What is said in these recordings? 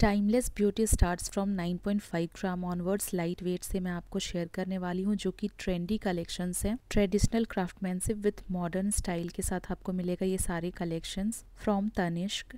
timeless beauty starts from 9.5 gram onwards light weight से मैं आपको शेयर करने वाली हूँ जो कि ट्रेंडी कलेक्शंस हैं traditional craftsmanship with modern style के साथ आपको मिलेगा ये सारे collections from Tanishq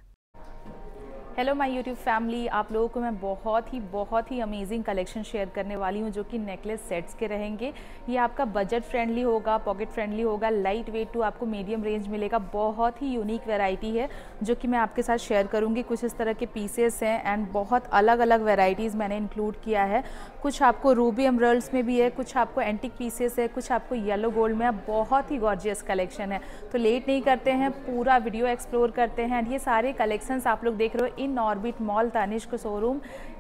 hello my YouTube family आप लोगों को मैं बहुत ही बहुत ही अमेजिंग कलेक्शन शेयर करने वाली हूँ जो कि नेकलेस सेट्स के रहेंगे ये आपका बजट फ्रेंडली होगा पॉकेट फ्रेंडली होगा लाइट वेट टू आपको मीडियम रेंज मिलेगा बहुत ही यूनिक वेराइटी है जो कि मैं आपके साथ शेयर करूँगी कुछ इस तरह के पीसेस हैं एंड बहुत अलग अलग वेराइटीज़ मैंने इंक्लूड किया है कुछ आपको रूबी एमरल्स में भी है कुछ आपको एंटिक पीसेस है कुछ आपको येलो गोल्ड में बहुत ही गॉर्जियस कलेक्शन है तो लेट नहीं करते हैं पूरा वीडियो एक्सप्लोर करते हैं एंड ये सारे कलेक्शन आप लोग देख रहे हो in Orbit mall Tanishq showroom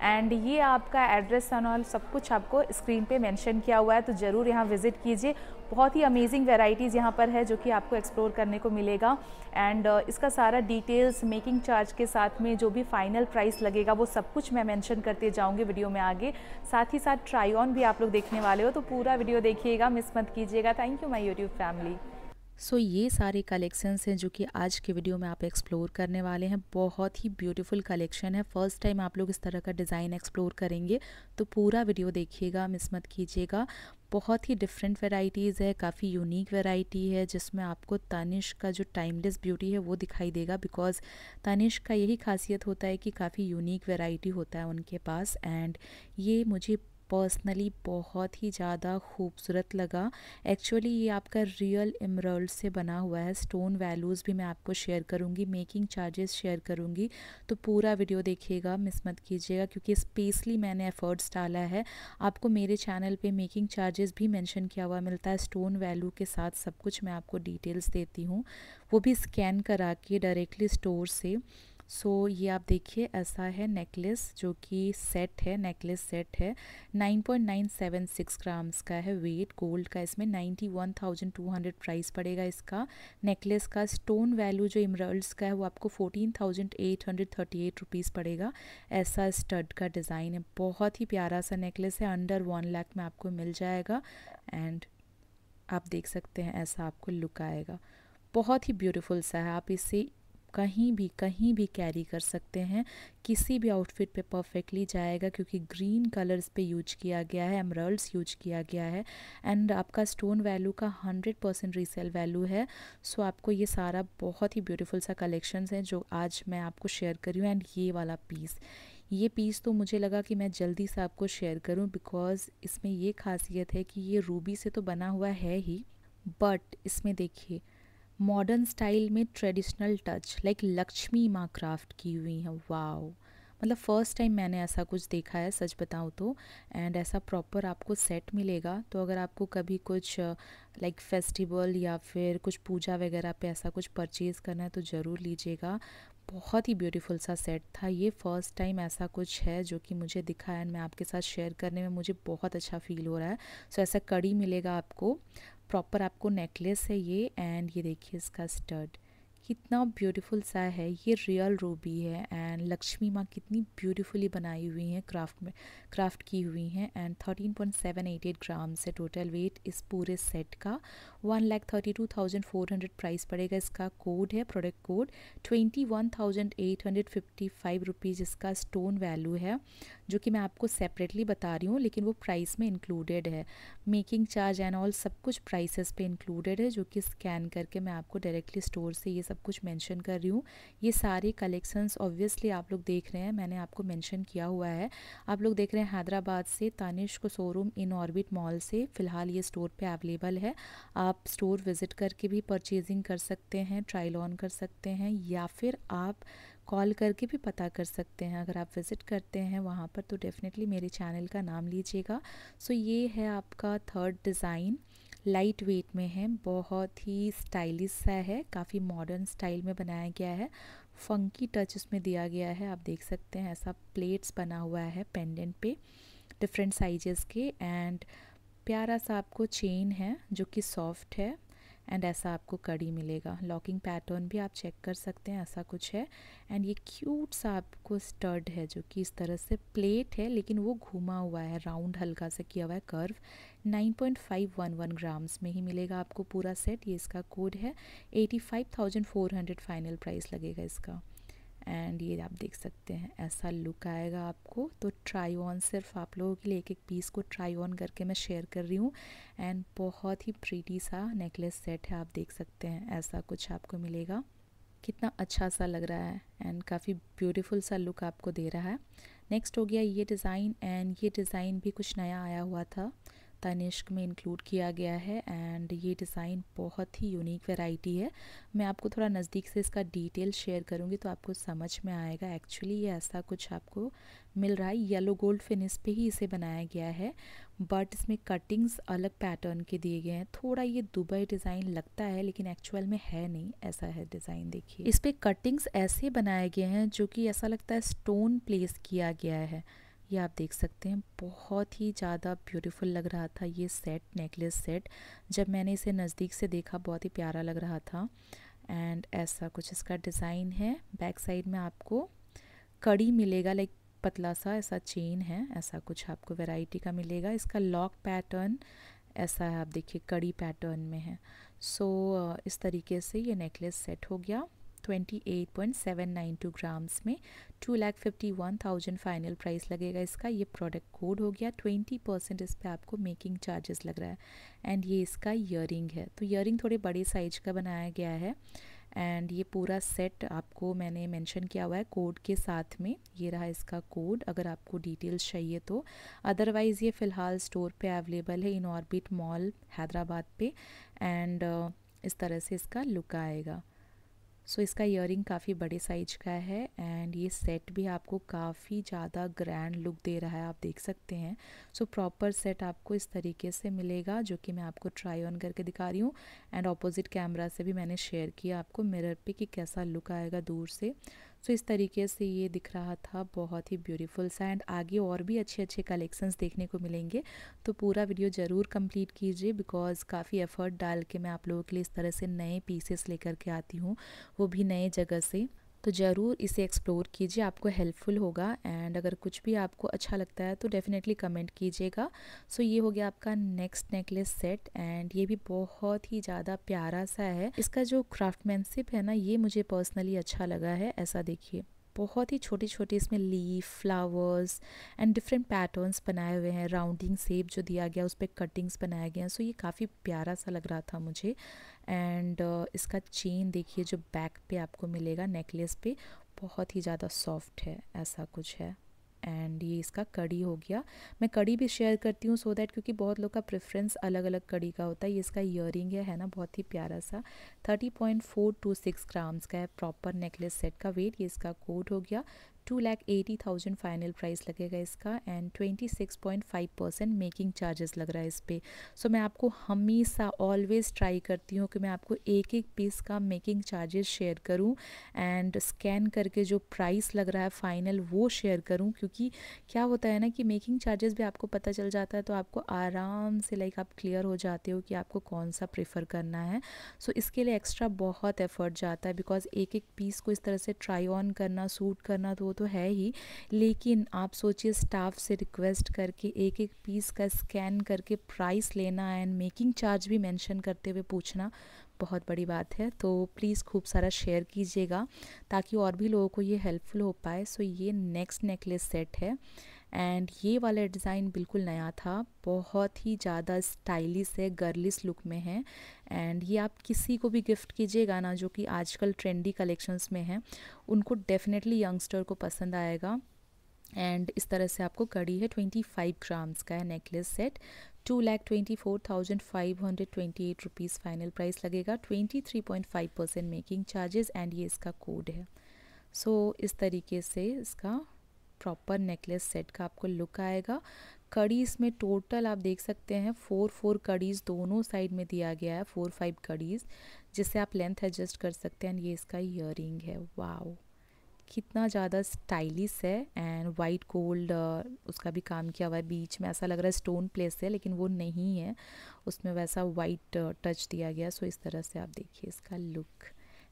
and ये आपका एड्रेस एंड सब कुछ आपको स्क्रीन पे मेंशन किया हुआ है तो ज़रूर यहाँ विज़िट कीजिए बहुत ही अमेजिंग वेराइटीज़ यहाँ पर है जो कि आपको एक्सप्लोर करने को मिलेगा एंड uh, इसका सारा डिटेल्स मेकिंग चार्ज के साथ में जो भी फाइनल प्राइस लगेगा वो सब कुछ मैं मेंशन करते जाऊँगी वीडियो में आगे साथ ही साथ ट्राई ऑन भी आप लोग देखने वाले हो तो पूरा वीडियो देखिएगा मिस मत कीजिएगा thank you my YouTube family so so, ये सारे कलेक्शंस हैं जो कि आज के वीडियो में आप एक्सप्लोर करने वाले हैं बहुत ही ब्यूटीफुल कलेक्शन है फर्स्ट टाइम आप लोग इस तरह का डिज़ाइन एक्सप्लोर करेंगे तो पूरा वीडियो देखिएगा मिस मत कीजिएगा बहुत ही डिफरेंट वेराइटीज़ है काफ़ी यूनिक वेराइटी है जिसमें आपको तानिश का जो टाइमलेस ब्यूटी है वो दिखाई देगा बिकॉज़ तानिश का यही खासियत होता है कि काफ़ी यूनिक वेराइटी होता है उनके पास एंड ये मुझे पर्सनली बहुत ही ज़्यादा खूबसूरत लगा एक्चुअली ये आपका रियल इमरल्ड से बना हुआ है स्टोन वैल्यूज़ भी मैं आपको शेयर करूँगी मेकिंग चार्जेस शेयर करूँगी तो पूरा वीडियो देखिएगा मिस मत कीजिएगा क्योंकि स्पेसली मैंने एफर्ट्स डाला है आपको मेरे चैनल पे मेकिंग चार्जेस भी मेंशन किया हुआ मिलता है स्टोन वैल्यू के साथ सब कुछ मैं आपको डिटेल्स देती हूँ वो भी स्कैन करा के डायरेक्टली स्टोर से सो so, ये आप देखिए ऐसा है नेकलेस जो कि सेट है नेकलेस सेट है 9.976 ग्राम्स का है वेट गोल्ड का इसमें 91,200 प्राइस पड़ेगा इसका नेकलेस का स्टोन वैल्यू जो इमरल्स का है वो आपको 14,838 रुपीस पड़ेगा ऐसा स्टड का डिज़ाइन है बहुत ही प्यारा सा नेकलेस है अंडर वन लाख में आपको मिल जाएगा एंड आप देख सकते हैं ऐसा आपको लुक आएगा बहुत ही ब्यूटीफुल सा है आप इसे कहीं भी कहीं भी कैरी कर सकते हैं किसी भी आउटफिट पे परफेक्टली जाएगा क्योंकि ग्रीन कलर्स पे यूज किया गया है एमरल्ड्स यूज किया गया है एंड आपका स्टोन वैल्यू का हंड्रेड परसेंट रीसेल वैल्यू है सो आपको ये सारा बहुत ही ब्यूटीफुल सा कलेक्शन है जो आज मैं आपको शेयर करी हूँ एंड ये वाला पीस ये पीस तो मुझे लगा कि मैं जल्दी से आपको शेयर करूं बिकॉज़ इसमें ये खासियत है कि ये रूबी से तो बना हुआ है ही बट इसमें देखिए मॉडर्न स्टाइल में ट्रेडिशनल टच लाइक लक्ष्मी माँ क्राफ्ट की हुई हैं वाओ मतलब फ़र्स्ट टाइम मैंने ऐसा कुछ देखा है सच बताऊँ तो एंड ऐसा प्रॉपर आपको सेट मिलेगा तो अगर आपको कभी कुछ लाइक फेस्टिवल या फिर कुछ पूजा वगैरह पे ऐसा कुछ परचेज़ करना है तो ज़रूर लीजिएगा बहुत ही ब्यूटीफुल सा सेट था ये फ़र्स्ट टाइम ऐसा कुछ है जो कि मुझे दिखा एंड मैं आपके साथ शेयर करने में मुझे बहुत अच्छा फील हो रहा है सो so, ऐसा कड़ी मिलेगा आपको प्रॉपर आपको नेकलेस है ये एंड ये देखिए इसका स्टड कितना ब्यूटीफुल सा है ये रियल रूबी है एंड लक्ष्मी माँ कितनी ब्यूटीफुली बनाई हुई हैं क्राफ्ट में क्राफ्ट की हुई हैं and thirteen point seven eight eight grams है टोटल वेट इस पूरे सेट का one lakh thirty two thousand four hundred price पड़ेगा इसका कोड है product code twenty one thousand eight hundred fifty five rupees इसका स्टोन वैल्यू है जो कि मैं आपको सेपरेटली बता रही हूँ लेकिन वो प्राइस में इंक्लूडेड है मेकिंग चार्ज एंड ऑल सब कुछ प्राइसेस पे इंक्लूडेड है जो कि स्कैन करके मैं आपको डायरेक्टली स्टोर से ये सब सब कुछ मेंशन कर रही हूँ ये सारे कलेक्शंस ऑब्वियसली आप लोग देख रहे हैं मैंने आपको मेंशन किया हुआ है आप लोग देख रहे हैं हैदराबाद से तानिश को शोरूम इन ऑर्बिट मॉल से फ़िलहाल ये स्टोर पे अवेलेबल है आप स्टोर विज़िट करके भी परचेजिंग कर सकते हैं ट्रायल ऑन कर सकते हैं या फिर आप कॉल करके भी पता कर सकते हैं अगर आप विज़िट करते हैं वहाँ पर तो डेफ़िनेटली मेरे चैनल का नाम लीजिएगा सो ये है आपका थर्ड डिज़ाइन लाइट वेट में है बहुत ही स्टाइलिश सा है काफ़ी मॉडर्न स्टाइल में बनाया गया है फंकी टच इसमें दिया गया है आप देख सकते हैं ऐसा प्लेट्स बना हुआ है पेंडेंट पे डिफरेंट साइजेस के एंड प्यारा सा आपको चेन है जो कि सॉफ्ट है एंड ऐसा आपको कड़ी मिलेगा लॉकिंग पैटर्न भी आप चेक कर सकते हैं ऐसा कुछ है एंड ये क्यूट सा आपको स्टर्ड है जो कि इस तरह से प्लेट है लेकिन वो घुमा हुआ है राउंड हल्का सा किया हुआ है कर्व 9.511 ग्राम्स में ही मिलेगा आपको पूरा सेट ये इसका कोड है 85,400 फाइनल प्राइस लगेगा इसका एंड ये आप देख सकते हैं ऐसा लुक आएगा आपको तो ट्राई ऑन सिर्फ आप लोगों के लिए एक एक पीस को ट्राई ऑन करके मैं शेयर कर रही हूँ एंड बहुत ही प्रीटी सा नेकलेस सेट है आप देख सकते हैं ऐसा कुछ आपको मिलेगा कितना अच्छा सा लग रहा है एंड काफ़ी ब्यूटीफुल सा लुक आपको दे रहा है नेक्स्ट हो गया ये डिज़ाइन एंड ये डिज़ाइन भी कुछ नया आया हुआ था तनिष्क में इंक्लूड किया गया है एंड ये डिज़ाइन बहुत ही यूनिक वैरायटी है मैं आपको थोड़ा नज़दीक से इसका डिटेल शेयर करूँगी तो आपको समझ में आएगा एक्चुअली ये ऐसा कुछ आपको मिल रहा है येलो गोल्ड फिनिश पे ही इसे बनाया गया है बट इसमें कटिंग्स अलग पैटर्न के दिए गए हैं थोड़ा ये दुबई डिज़ाइन लगता है लेकिन एक्चुअल में है नहीं ऐसा है डिज़ाइन देखिए इस पर कटिंग्स ऐसे बनाए गए हैं जो कि ऐसा लगता है स्टोन प्लेस किया गया है ये आप देख सकते हैं बहुत ही ज़्यादा ब्यूटीफुल लग रहा था ये सेट नेकलेस सेट जब मैंने इसे नज़दीक से देखा बहुत ही प्यारा लग रहा था एंड ऐसा कुछ इसका डिज़ाइन है बैक साइड में आपको कड़ी मिलेगा लाइक पतला सा ऐसा चेन है ऐसा कुछ आपको वैरायटी का मिलेगा इसका लॉक पैटर्न ऐसा है आप देखिए कड़ी पैटर्न में है सो so, इस तरीके से ये नेकलेस सेट हो गया 28.792 ग्राम्स में two lakh fifty one thousand final price लगेगा इसका ये प्रोडक्ट कोड हो गया 20 परसेंट इस पर आपको मेकिंग चार्जेस लग रहा है एंड ये इसका ईयरिंग है तो ईयरिंग थोड़े बड़े साइज का बनाया गया है एंड ये पूरा सेट आपको मैंने मेंशन किया हुआ है कोड के साथ में ये रहा इसका कोड अगर आपको डिटेल्स चाहिए तो अदरवाइज़ ये फ़िलहाल स्टोर पे अवेलेबल है इन ऑर्बिट मॉल हैदराबाद पे एंड uh, इस तरह से इसका लुक आएगा सो इसका ईयरिंग काफ़ी बड़े साइज का है एंड ये सेट भी आपको काफ़ी ज़्यादा ग्रैंड लुक दे रहा है आप देख सकते हैं सो प्रॉपर सेट आपको इस तरीके से मिलेगा जो कि मैं आपको ट्राई ऑन करके दिखा रही हूँ एंड ऑपोजिट कैमरा से भी मैंने शेयर किया आपको मिरर पे कि कैसा लुक आएगा दूर से सो तो इस तरीके से ये दिख रहा था बहुत ही ब्यूटीफुल सा एंड आगे और भी अच्छे अच्छे कलेक्शंस देखने को मिलेंगे तो पूरा वीडियो ज़रूर कंप्लीट कीजिए बिकॉज़ काफ़ी एफ़र्ट डाल के मैं आप लोगों के लिए इस तरह से नए पीसेस लेकर के आती हूँ वो भी नए जगह से तो ज़रूर इसे एक्सप्लोर कीजिए आपको हेल्पफुल होगा एंड अगर कुछ भी आपको अच्छा लगता है तो डेफ़िनेटली कमेंट कीजिएगा सो ये हो गया आपका नेक्स्ट नेकलेस सेट एंड ये भी बहुत ही ज़्यादा प्यारा सा है इसका जो क्राफ्टमैनशिप है ना ये मुझे पर्सनली अच्छा लगा है ऐसा देखिए बहुत ही छोटे छोटे इसमें leaf flowers and different patterns बनाए हुए हैं राउंडिंग सेप जो दिया गया उस पर कटिंग्स बनाए गए हैं सो ये काफ़ी प्यारा सा लग रहा था मुझे एंड uh, इसका चेन देखिए जो बैक पे आपको मिलेगा नेकलेस पे बहुत ही ज़्यादा सॉफ्ट है ऐसा कुछ है एंड ये इसका कड़ी हो गया मैं कड़ी भी शेयर करती हूँ सो दैट क्योंकि बहुत लोग का प्रेफरेंस अलग अलग कड़ी का होता है ये इसका ईयर है है ना बहुत ही प्यारा सा 30.426 ग्राम्स का है प्रॉपर नेकलेस सेट का वेट ये इसका कोड हो गया two lakh eighty thousand final price लगेगा इसका and twenty six point five percent making charges लग रहा है इस पर सो so, मैं आपको हमेशा ऑलवेज़ ट्राई करती हूँ कि मैं आपको एक एक पीस का मेकिंग चार्जेस शेयर करूँ एंड स्कैन करके जो प्राइस लग रहा है फाइनल वो शेयर करूँ क्योंकि क्या होता है ना कि मेकिंग चार्जेस भी आपको पता चल जाता है तो आपको आराम से लाइक आप क्लियर हो जाते हो कि आपको कौन सा प्रेफर करना है सो so, इसके लिए एक्स्ट्रा बहुत एफर्ट जाता है बिकॉज एक एक पीस को इस तरह से ट्राई ऑन करना सूट करना तो तो है ही लेकिन आप सोचिए स्टाफ से रिक्वेस्ट करके एक एक पीस का स्कैन करके प्राइस लेना एंड मेकिंग चार्ज भी मेंशन करते हुए पूछना बहुत बड़ी बात है तो प्लीज़ खूब सारा शेयर कीजिएगा ताकि और भी लोगों को ये हेल्पफुल हो पाए सो ये नेक्स्ट नेकलेस सेट है एंड ये वाला डिज़ाइन बिल्कुल नया था बहुत ही ज़्यादा स्टाइलिश है गर्लिस लुक में है एंड ये आप किसी को भी गिफ्ट कीजिएगा ना जो कि आजकल ट्रेंडी कलेक्शंस में है उनको डेफिनेटली यंगस्टर को पसंद आएगा एंड इस तरह से आपको कड़ी है ट्वेंटी फाइव ग्राम्स का है necklace set two lakh twenty four thousand five hundred twenty eight rupees final price लगेगा twenty three point five percent making charges and ये इसका कोड है सो so, इस तरीके से इसका प्रॉपर नेकलेस सेट का आपको लुक आएगा कड़ीज़ में टोटल आप देख सकते हैं फोर फोर कड़ीज़ दोनों साइड में दिया गया है फोर फाइव कड़ीज़ जिससे आप लेंथ एडजस्ट कर सकते हैं ये इसका इयर है वाओ कितना ज़्यादा स्टाइलिश है एंड वाइट गोल्ड उसका भी काम किया हुआ है बीच में ऐसा लग रहा है स्टोन प्लेस है लेकिन वो नहीं है उसमें वैसा वाइट टच दिया गया सो इस तरह से आप देखिए इसका लुक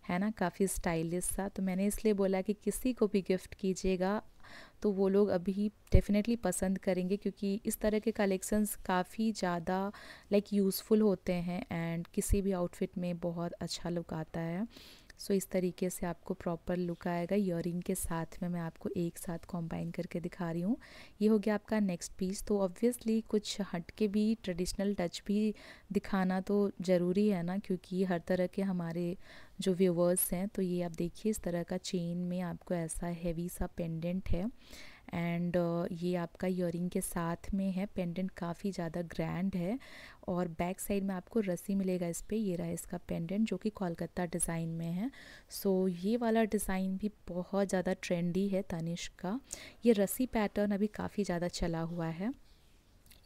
है ना काफ़ी स्टाइलिश सा तो मैंने इसलिए बोला कि किसी को भी गिफ्ट कीजिएगा तो वो लोग अभी डेफिनेटली पसंद करेंगे क्योंकि इस तरह के कलेक्शंस काफ़ी ज़्यादा लाइक यूज़फुल होते हैं एंड किसी भी आउटफिट में बहुत अच्छा लुक आता है सो इस तरीके से आपको प्रॉपर लुक आएगा ईयरिंग के साथ में मैं आपको एक साथ कॉम्बाइन करके दिखा रही हूँ ये हो गया आपका नेक्स्ट पीस तो ऑब्वियसली कुछ हट के भी ट्रेडिशनल टच भी दिखाना तो ज़रूरी है ना क्योंकि हर तरह के हमारे जो व्यूवर्स हैं तो ये आप देखिए इस तरह का चेन में आपको ऐसा हैवी सा पेंडेंट है एंड uh, ये आपका इयर के साथ में है पेंडेंट काफ़ी ज़्यादा ग्रैंड है और बैक साइड में आपको रस्सी मिलेगा इस पर ये रहा इसका पेंडेंट जो कि कोलकाता डिज़ाइन में है सो so, ये वाला डिज़ाइन भी बहुत ज़्यादा ट्रेंडी है तनिष्क का ये रस्सी पैटर्न अभी काफ़ी ज़्यादा चला हुआ है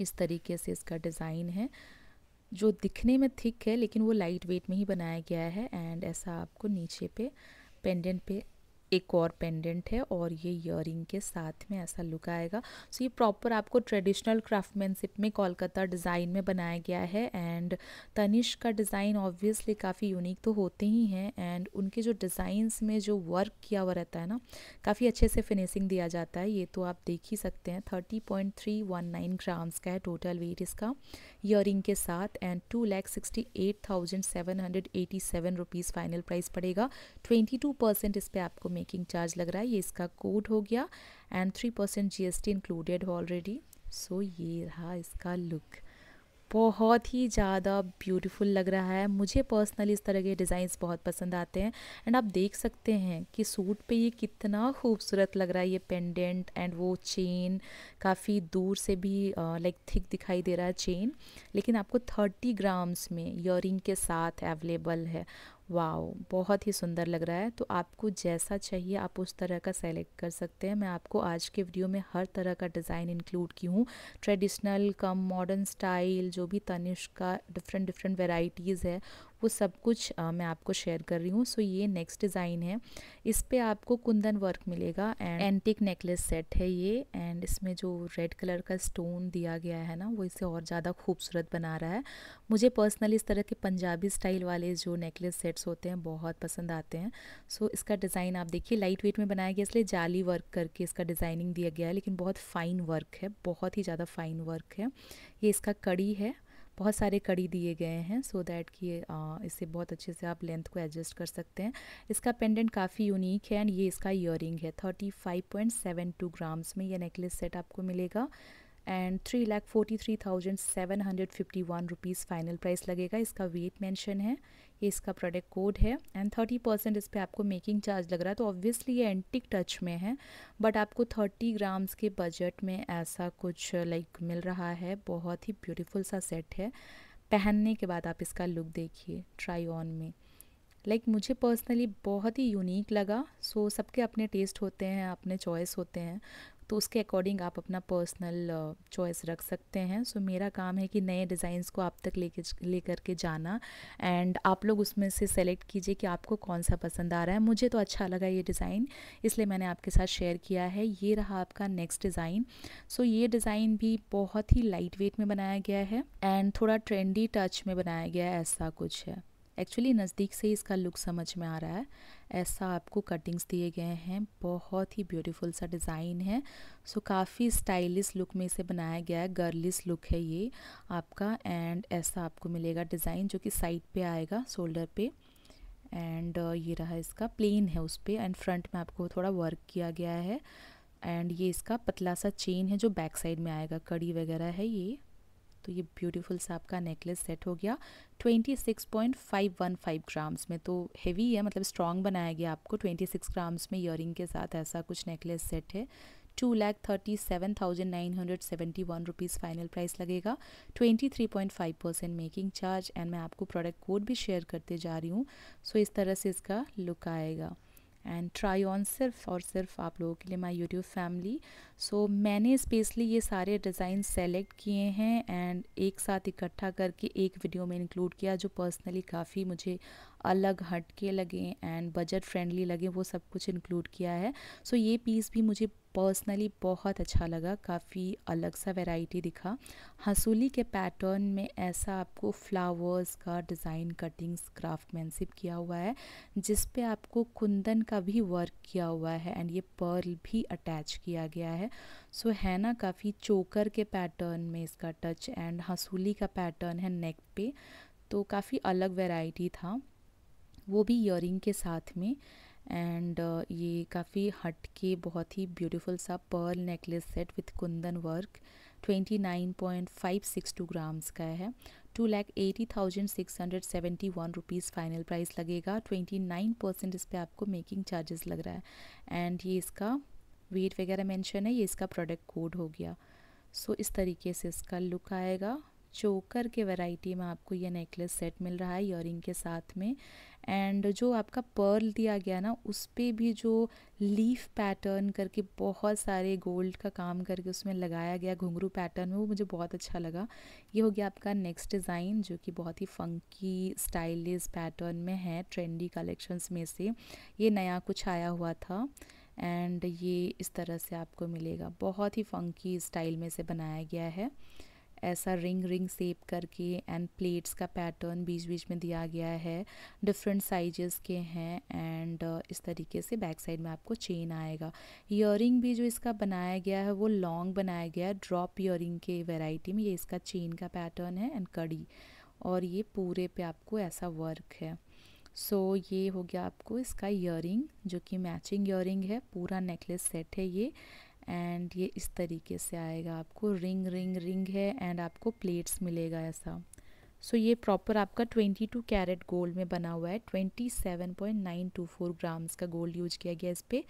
इस तरीके से इसका डिज़ाइन है जो दिखने में थिक है लेकिन वो लाइट वेट में ही बनाया गया है एंड ऐसा आपको नीचे पे पेंडेंट पे एक और पेंडेंट है और ये इयर के साथ में ऐसा लुक आएगा सो so ये प्रॉपर आपको ट्रेडिशनल क्राफ्टमैनशिप में कोलकाता डिज़ाइन में बनाया गया है एंड तनिष का डिज़ाइन ऑब्वियसली काफ़ी यूनिक तो होते ही हैं एंड उनके जो डिज़ाइंस में जो वर्क किया हुआ रहता है ना काफ़ी अच्छे से फिनिशिंग दिया जाता है ये तो आप देख ही सकते हैं thirty point three one nine grams का है टोटल वेट इसका इयर के साथ and two lakh sixty eight thousand seven hundred eighty seven rupees final price पड़ेगा ट्वेंटी टू परसेंट इस पर आपको मेकिंग चार्ज लग रहा है ये इसका कोड हो गया and three percent G S T included already so ये रहा इसका लुक बहुत ही ज़्यादा ब्यूटीफुल लग रहा है मुझे पर्सनली इस तरह के डिज़ाइंस बहुत पसंद आते हैं एंड आप देख सकते हैं कि सूट पे ये कितना खूबसूरत लग रहा है ये पेंडेंट एंड वो चेन काफ़ी दूर से भी लाइक थिक दिखाई दे रहा है चेन लेकिन आपको थर्टी ग्राम्स में ईयर के साथ अवेलेबल है वाओ बहुत ही सुंदर लग रहा है तो आपको जैसा चाहिए आप उस तरह का सेलेक्ट कर सकते हैं मैं आपको आज के वीडियो में हर तरह का डिज़ाइन इंक्लूड की हूँ ट्रेडिशनल कम मॉडर्न स्टाइल जो भी तनिष का डिफरेंट डिफरेंट वेराइटीज़ है वो सब कुछ आ, मैं आपको शेयर कर रही हूँ सो ये नेक्स्ट डिज़ाइन है इस पर आपको कुंदन वर्क मिलेगा एंड एंटिक नेकलेस सेट है ये एंड इसमें जो रेड कलर का स्टोन दिया गया है ना वो इसे और ज़्यादा खूबसूरत बना रहा है मुझे पर्सनली इस तरह के पंजाबी स्टाइल वाले जो नेकलेस सेट्स होते हैं बहुत पसंद आते हैं सो so, इसका डिज़ाइन आप देखिए लाइट वेट में बनाया गया इसलिए जाली वर्क करके इसका डिज़ाइनिंग दिया गया है लेकिन बहुत फ़ाइन वर्क है बहुत ही ज़्यादा फ़ाइन वर्क है ये इसका कड़ी है बहुत सारे कड़ी दिए गए हैं सो so दैट कि इसे बहुत अच्छे से आप लेंथ को एडजस्ट कर सकते हैं इसका पेंडेंट काफ़ी यूनिक है एंड ये इसका ईयर है thirty five point seven two grams में यह नेकलेस सेट आपको मिलेगा and three lakh forty three thousand seven hundred fifty one rupees final price लगेगा इसका वेट मेंशन है ये इसका प्रोडक्ट कोड है एंड थर्टी परसेंट इस पर आपको मेकिंग चार्ज लग रहा है तो ऑब्वियसली ये एंटिक टच में है बट आपको थर्टी ग्राम्स के बजट में ऐसा कुछ लाइक like, मिल रहा है बहुत ही ब्यूटीफुल सा सेट है पहनने के बाद आप इसका लुक देखिए ट्राई ऑन में लाइक like, मुझे पर्सनली बहुत ही यूनिक लगा सो so, सबके अपने टेस्ट होते हैं अपने चॉइस होते हैं तो उसके अकॉर्डिंग आप अपना पर्सनल चॉइस रख सकते हैं सो so, मेरा काम है कि नए डिज़ाइंस को आप तक लेके ले करके जाना एंड आप लोग उसमें से सेलेक्ट कीजिए कि आपको कौन सा पसंद आ रहा है मुझे तो अच्छा लगा ये डिज़ाइन इसलिए मैंने आपके साथ शेयर किया है ये रहा आपका नेक्स्ट डिज़ाइन सो ये डिज़ाइन भी बहुत ही लाइट वेट में बनाया गया है एंड थोड़ा ट्रेंडी टच में बनाया गया है ऐसा कुछ है एक्चुअली नज़दीक से इसका लुक समझ में आ रहा है ऐसा आपको कटिंग्स दिए गए हैं बहुत ही ब्यूटीफुल सा डिज़ाइन है सो काफ़ी स्टाइलिश लुक में इसे बनाया गया है गर्लिस लुक है ये आपका एंड ऐसा आपको मिलेगा डिज़ाइन जो कि साइड पे आएगा शोल्डर पे एंड uh, ये रहा इसका प्लेन है उस पर एंड फ्रंट में आपको थोड़ा वर्क किया गया है एंड ये इसका पतला सा चेन है जो बैक साइड में आएगा कड़ी वगैरह है ये तो ये ब्यूटीफुल सा आपका नेकलेस सेट हो गया 26.515 ग्राम्स में तो हेवी है मतलब स्ट्रॉन्ग बनाया गया आपको 26 ग्राम्स में ईयरिंग के साथ ऐसा कुछ नेकलेस सेट है two lakh thirty seven thousand nine hundred seventy one rupees final price लगेगा twenty three point five percent making charge and मैं आपको प्रोडक्ट कोड भी शेयर करते जा रही हूँ सो so इस तरह से इसका लुक आएगा एंड ट्राई ऑन सिर्फ और सिर्फ आप लोगों के लिए my YouTube family so so, मैंने स्पेशली ये सारे डिज़ाइन सेलेक्ट किए हैं एंड एक साथ इकट्ठा करके एक वीडियो में इंक्लूड किया जो पर्सनली काफ़ी मुझे अलग हटके लगे एंड बजट फ्रेंडली लगे वो सब कुछ इंक्लूड किया है सो so, ये पीस भी मुझे पर्सनली बहुत अच्छा लगा काफ़ी अलग सा वैरायटी दिखा हंसूली के पैटर्न में ऐसा आपको फ्लावर्स का डिज़ाइन कटिंग्स क्राफ्टमैनशिप किया हुआ है जिसपे आपको कुंदन का भी वर्क किया हुआ है एंड ये पर्ल भी अटैच किया गया है सो so, है ना काफ़ी चोकर के पैटर्न में इसका टच एंड हंसूली का पैटर्न है नेक पे तो काफ़ी अलग वेराइटी था वो भी इयरिंग के साथ में एंड uh, ये काफ़ी हट के बहुत ही ब्यूटीफुल सा pearl necklace set with kundan work twenty nine point five six two grams का है two lakh eighty thousand six hundred seventy one rupees final price लगेगा ट्वेंटी नाइन परसेंट इस पर आपको मेकिंग चार्जेस लग रहा है एंड ये इसका वेट वगैरह मेंशन है ये इसका प्रोडक्ट कोड हो गया सो इस तरीके से इसका लुक आएगा चोकर के वैरायटी में आपको ये नेकलेस सेट मिल रहा है ईयरिंग के साथ में एंड जो आपका पर्ल दिया गया ना उस पर भी जो लीफ पैटर्न करके बहुत सारे गोल्ड का काम करके उसमें लगाया गया घुंघरू पैटर्न में वो मुझे बहुत अच्छा लगा ये हो गया आपका नेक्स्ट डिज़ाइन जो कि बहुत ही फंकी स्टाइलिश पैटर्न में है ट्रेंडी कलेक्शंस में से ये नया कुछ आया हुआ था एंड ये इस तरह से आपको मिलेगा बहुत ही फंकी स्टाइल में से बनाया गया है ऐसा रिंग रिंग सेप करके एंड प्लेट्स का पैटर्न बीच बीच में दिया गया है डिफरेंट साइजेस के हैं एंड इस तरीके से बैक साइड में आपको चेन आएगा ईयर भी जो इसका बनाया गया है वो लॉन्ग बनाया गया है ड्रॉप ईयर के वेराइटी में ये इसका चेन का पैटर्न है एंड कड़ी और ये पूरे पे आपको ऐसा वर्क है सो so, ये हो गया आपको इसका इयर जो कि मैचिंग इयर है पूरा नेकलेस सेट है ये एंड ये इस तरीके से आएगा आपको रिंग रिंग रिंग है एंड आपको प्लेट्स मिलेगा ऐसा सो so, ये प्रॉपर आपका 22 कैरेट गोल्ड में बना हुआ है 27.924 ग्राम्स का गोल्ड यूज किया गया इस पर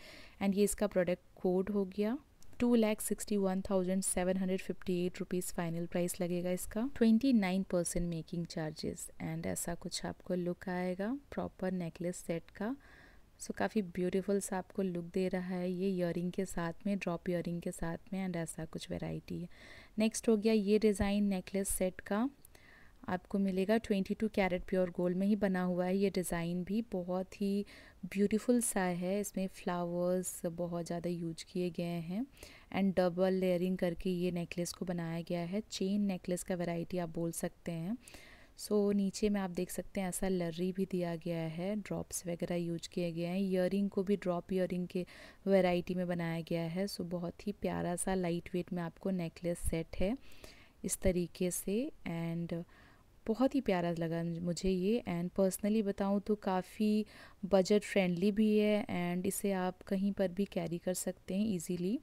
एंड ये इसका प्रोडक्ट कोड हो गया two lakh sixty one thousand seven hundred fifty eight rupees final price लगेगा इसका twenty nine percent making charges and ऐसा कुछ आपको लुक आएगा प्रॉपर नेकलेस सेट का सो so, काफ़ी ब्यूटीफुल सा आपको लुक दे रहा है ये इयर के साथ में ड्रॉप इयर के साथ में एंड ऐसा कुछ वेराइटी है नेक्स्ट हो गया ये डिज़ाइन नेकलेस सेट का आपको मिलेगा 22 कैरेट प्योर गोल्ड में ही बना हुआ है ये डिज़ाइन भी बहुत ही ब्यूटीफुल सा है इसमें फ्लावर्स बहुत ज़्यादा यूज किए गए हैं एंड डबल लेयरिंग करके ये नेकलेस को बनाया गया है चेन नेकलेस का वैरायटी आप बोल सकते हैं सो so, नीचे में आप देख सकते हैं ऐसा लर्री भी दिया गया है ड्रॉप्स वगैरह यूज किए गए हैं ईयरिंग को भी ड्रॉप ईयरिंग के वेराइटी में बनाया गया है सो so, बहुत ही प्यारा सा लाइट वेट में आपको नेकलेस सेट है इस तरीके से एंड बहुत ही प्यारा लगा मुझे ये एंड पर्सनली बताऊँ तो काफ़ी बजट फ्रेंडली भी है एंड इसे आप कहीं पर भी कैरी कर सकते हैं इजीली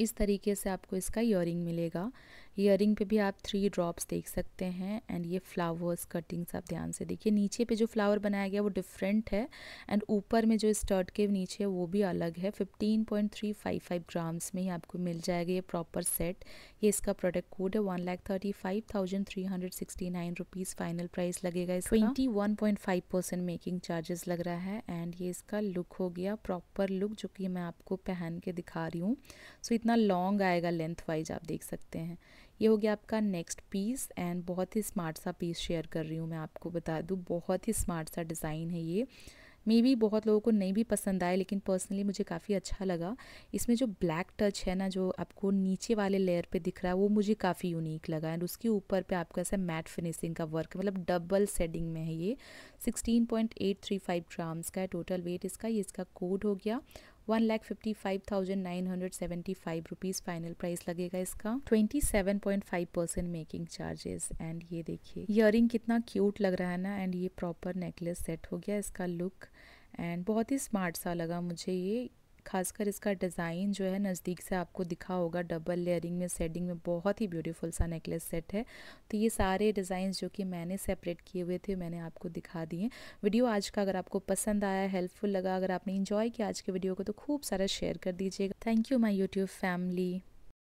इस तरीके से आपको इसका ईयरिंग मिलेगा ईयरिंग पे भी आप थ्री ड्रॉप्स देख सकते हैं एंड ये फ्लावर्स कटिंग्स आप ध्यान से देखिए नीचे पे जो फ्लावर बनाया गया वो डिफरेंट है एंड ऊपर में जो स्टर्ट के नीचे वो भी अलग है 15.355 ग्राम्स में ही आपको मिल जाएगा ये प्रॉपर सेट ये इसका प्रोडक्ट कोड है one lakh thirty five thousand three hundred sixty nine rupees final price लगेगा इस twenty one point five percent making charges लग रहा है एंड ये इसका लुक हो गया प्रॉपर लुक जो कि मैं आपको पहन के दिखा रही हूँ सो so, इतना लॉन्ग आएगा लेंथ वाइज आप देख सकते हैं ये हो गया आपका नेक्स्ट पीस एंड बहुत ही स्मार्ट सा पीस शेयर कर रही हूँ मैं आपको बता दूँ बहुत ही स्मार्ट सा डिज़ाइन है ये मे बी बहुत लोगों को नहीं भी पसंद आए लेकिन पर्सनली मुझे काफ़ी अच्छा लगा इसमें जो ब्लैक टच है ना जो आपको नीचे वाले लेयर पे दिख रहा है वो मुझे काफ़ी यूनिक लगा एंड उसके ऊपर पे आपको ऐसा मैट फिनिशिंग का वर्क मतलब डबल सेडिंग में है ये 16.835 ग्राम्स का है टोटल वेट इसका ये इसका कोड हो गया one lakh fifty five thousand nine hundred seventy five rupees final price लगेगा इसका twenty seven point five percent making charges and ये देखिए इयर कितना क्यूट लग रहा है ना एंड ये प्रॉपर नेकलेस सेट हो गया इसका लुक एंड बहुत ही स्मार्ट सा लगा मुझे ये खासकर इसका डिज़ाइन जो है नज़दीक से आपको दिखा होगा डबल लेयरिंग में सेडिंग में बहुत ही ब्यूटीफुल सा नेकलेस सेट है तो ये सारे डिज़ाइन जो कि मैंने सेपरेट किए हुए थे मैंने आपको दिखा दिए वीडियो आज का अगर आपको पसंद आया हेल्पफुल लगा अगर आपने इंजॉय किया आज के वीडियो को तो खूब सारा शेयर कर दीजिएगा thank you my YouTube family